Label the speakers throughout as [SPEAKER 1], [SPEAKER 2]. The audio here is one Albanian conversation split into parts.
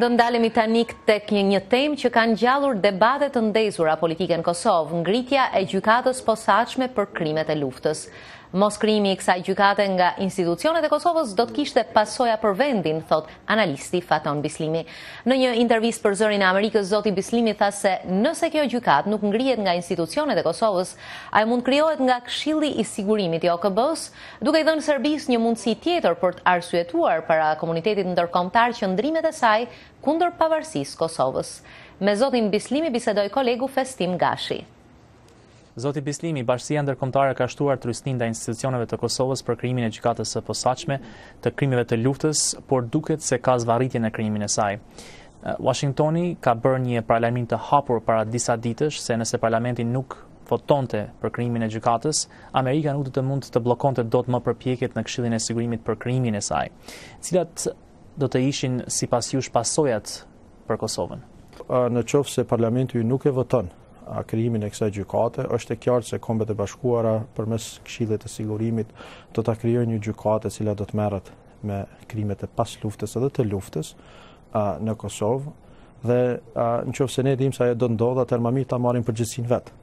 [SPEAKER 1] dhe ndalemi tanik tek një një tem që kanë gjallur debatet të ndezura politike në Kosovë, ngritja e gjykatës posaqme për krimet e luftës mos i kësaj gjykate nga institucionet e Kosovës do të kishte pasoja për vendin, thot analisti Faton Bislimi. Në një intervistë për zërin e Amerikës, zoti Bislimi tha se nëse kjo gjykat nuk ngrihet nga institucionet e Kosovës, e mund krijohet nga Këshilli i Sigurimit i OKB-s, duke i dhënë Serbisë një mundësi tjetër për të arsyetuar para komunitetit ndërkombëtar qëndrimet e saj kundër pavarësisë së Kosovës. Me zotin Bislimi bisedoi kolegu Festim Gashi. Zoti Bislimi, Bashkia ndërkombëtare ka shtuar trysnin ndaj institucioneve të Kosovës për krimin e gjykatës së posaçme të krimeve të luftës, por duket se ka zvarritje në krimin e saj. Washingtoni ka bërë një parlament të hapur para disa ditësh se nëse parlamenti nuk votonte për krimin e gjykatës, Amerika nuk do të mund të bllokonte dot më përpjekjet në Këshillin e Sigurimit për krimin e saj. Cilat do të ishin sipas jush pasojat për Kosovën?
[SPEAKER 2] Në qofë se parlamentu nuk e voton krijimin e kësaj gjykate. Është e qartë se Kombet e Bashkuara përmes Këshillit të Sigurimit do ta krijojë një gjykatë e cila do të merret me krimet e pas luftës edhe të luftës a, në Kosovë dhe a, në qovë se ne dim se ajo do ndodhë atër mami ta marim përgjithsin vetë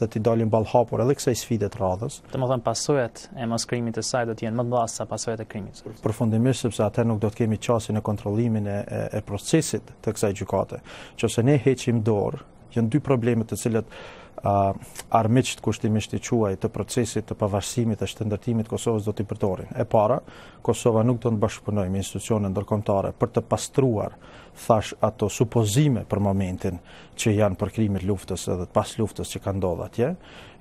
[SPEAKER 2] dhe t'i dalim balhapur edhe kësaj sfide të radhës.
[SPEAKER 1] Të më thëmë pasojat e mos krimit të saj do t'jenë më dhasë sa pasojat e krimit.
[SPEAKER 2] Për fundimisht, sepse atër nuk do t'kemi qasin e kontrolimin e, e, e procesit të kësaj gjukate. Qo se ne heqim dorë janë dy problemet të cilët uh, armiqët kushtimisht i quaj të procesit të pavarësimit të shtëndërtimit Kosovës do t'i përtorin. E para, Kosova nuk do të bashkëpunoj me institucionën ndërkomtare për të pastruar thash ato supozime për momentin që janë për krimit luftës edhe të pas luftës që ka ndodhur atje,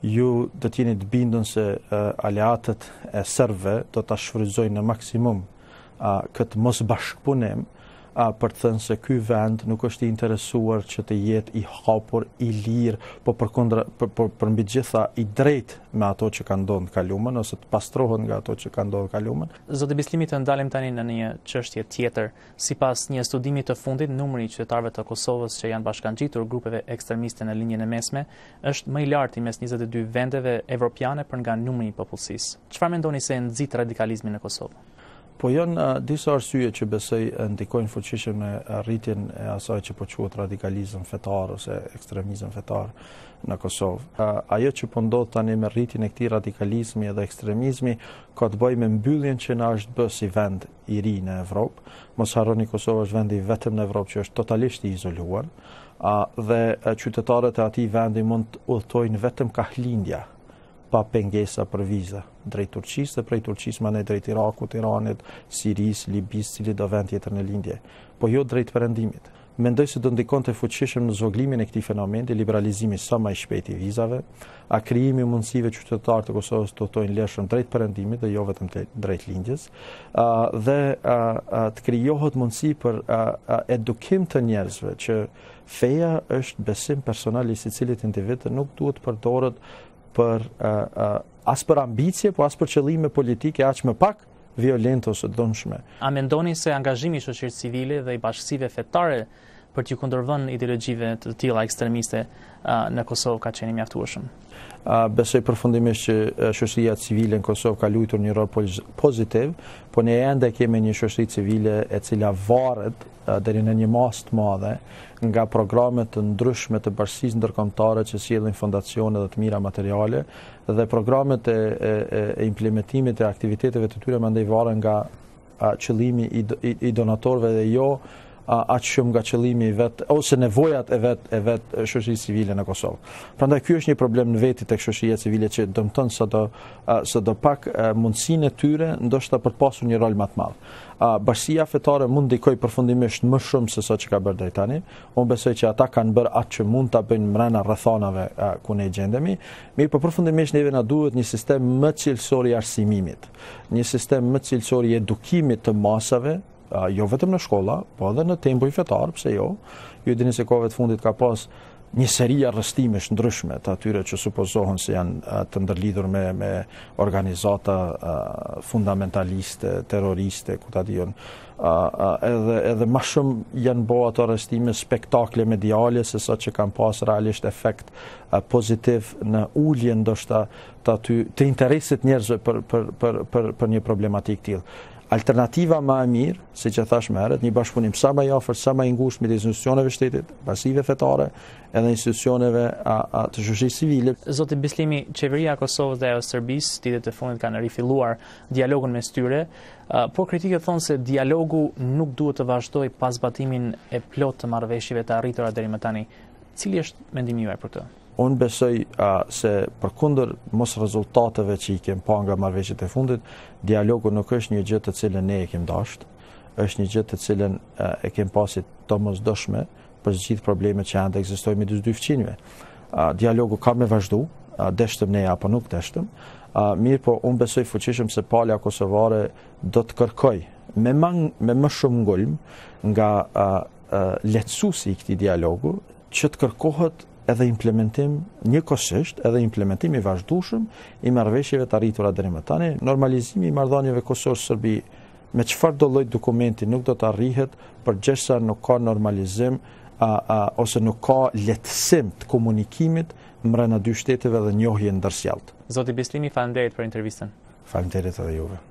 [SPEAKER 2] ju dhe jeni të bindun se uh, aleatët e serve do t'a shfryzojnë në maksimum uh, këtë mos bashkëpunim, a, për të thënë se ky vend nuk është i interesuar që të jetë i hapur, i lirë, po për kundër për, për, për mbi gjitha i drejt me ato që kanë ndonë të kalumën ose të pastrohen nga ato që kanë ndonë të kalumën.
[SPEAKER 1] Zoti Bislimi të ndalem tani në një çështje tjetër, sipas një studimi të fundit numri i qytetarëve të Kosovës që janë bashkangjitur grupeve ekstremiste në linjën e mesme është më i lartë i mes 22 vendeve evropiane për nga numri i popullsisë. Çfarë mendoni se nxit radikalizmin në Kosovë?
[SPEAKER 2] Po janë uh, disa arsye që besoj ndikojnë fuqishëm në rritjen e asaj që po quhet radikalizëm fetar ose ekstremizëm fetar në Kosovë. Uh, ajo që po ndodh tani me rritjen e këtij radikalizmi edhe ekstremizmi ka të bëjë me mbylljen që na është bërë si vend i ri në Evropë. Mos harroni Kosova është vendi vetëm në Evropë që është totalisht i izoluar, a uh, dhe uh, qytetarët e atij vendi mund udhtojnë vetëm ka lindja pa pengesa për viza drejt Turqisë dhe prej Turqisë më ne drejt Irakut, Iranit, Siris, Libis, cili do vend tjetër në lindje, po jo drejt përëndimit. Mendoj se do ndikon të fuqishëm në zoglimin e këti fenomen liberalizimi sa ma i shpeti vizave, a kriimi mundësive qytetarë të Kosovës të tojnë leshën drejt përëndimit dhe jo vetëm të drejt lindjes, dhe të krijohet mundësi për edukim të njerëzve që feja është besim personali si cilit individ nuk duhet përdorët për uh, as për ambicie, po as për qëllime politike aq më pak violentë ose dëmshme.
[SPEAKER 1] A mendoni se angazhimi i shoqërisë civile dhe i bashkësive fetare për të kundërvën ideologjive të tilla ekstremiste në Kosovë ka qenë mjaftuar
[SPEAKER 2] Uh, Besoj përfundimisht që shoqëria civile në Kosovë ka luajtur një rol pozitiv, por ne ende kemi një shoqëri civile e cila varet deri në një masë të madhe nga programet të ndryshme të bashkësisë ndërkombëtare që sjellin fondacione dhe të mira materiale dhe programet e implementimit të aktiviteteve të tyre mandej varen nga qëllimi i donatorëve dhe jo aq shumë nga qëllimi i vet ose nevojat e vet e vet e shoqërisë civile në Kosovë. Prandaj ky është një problem në veti tek shoqëria civile që dëmton sado sado pak mundësinë e tyre ndoshta për të pasur një rol më të madh. A fetare mund dikoj përfundimisht më shumë se sa që ka bërë deri tani. Unë besoj që ata kanë bërë atë që mund ta bëjnë brenda rrethonave ku ne gjendemi, mirë por përfundimisht neve na duhet një sistem më cilësor i arsimimit, një sistem më cilësor i edukimit të masave jo vetëm në shkolla, po edhe në tempoj fetar, pse jo, ju dini se kove të fundit ka pas një seri arrestimesh ndryshme të atyre që supozohen se janë të ndërlidhur me, me organizata fundamentaliste, terroriste, ku ta dion, edhe, edhe ma shumë janë bo ato arrestime spektakle mediale se sa që kanë pas realisht efekt pozitiv në ulljen do shta të, interesit njerëzve për, për, për, për, për një problematik tjilë alternativa më e mirë, siç e thash më herët, një bashkëpunim sa më i sa më i ngushtë midis institucioneve shtetit, pasive fetare, edhe institucioneve a, a të
[SPEAKER 1] shoqërisë civile. Zoti Bislimi, qeveria e Kosovës dhe ajo e Serbisë ditët e fundit kanë rifilluar dialogun mes tyre, por kritikët thonë se dialogu nuk duhet të vazhdojë pas zbatimin e plot të marrëveshjeve të arritura deri më tani. Cili është mendimi juaj për këtë?
[SPEAKER 2] unë besoj se për kunder mos rezultateve që i kem pa nga marveqet e fundit, dialogu nuk është një gjithë të cilën ne e kem dasht, është një gjithë të cilën e kem pasit të mos dëshme për gjithë problemet që janë të egzistoj me dy fqinve. dialogu ka me vazhdu, uh, deshtëm ne apo nuk deshtëm, mirë po unë besoj fuqishëm se palja Kosovare do të kërkoj me, mang, me më shumë ngulm nga uh, letësusi i këti dialogu që të kërkohet edhe implementim një kosisht, edhe implementim i vazhdushëm i marveshjeve të arritura dhe më tani, normalizimi i mardhanjeve kosorë sërbi me qëfar do lojt dokumenti nuk do të arrihet për gjesa nuk ka normalizim a, a, ose nuk ka letësim të komunikimit mre në dy shteteve dhe njohje në dërsjalt.
[SPEAKER 1] Zoti Bislimi, falem për Fa Falem edhe juve.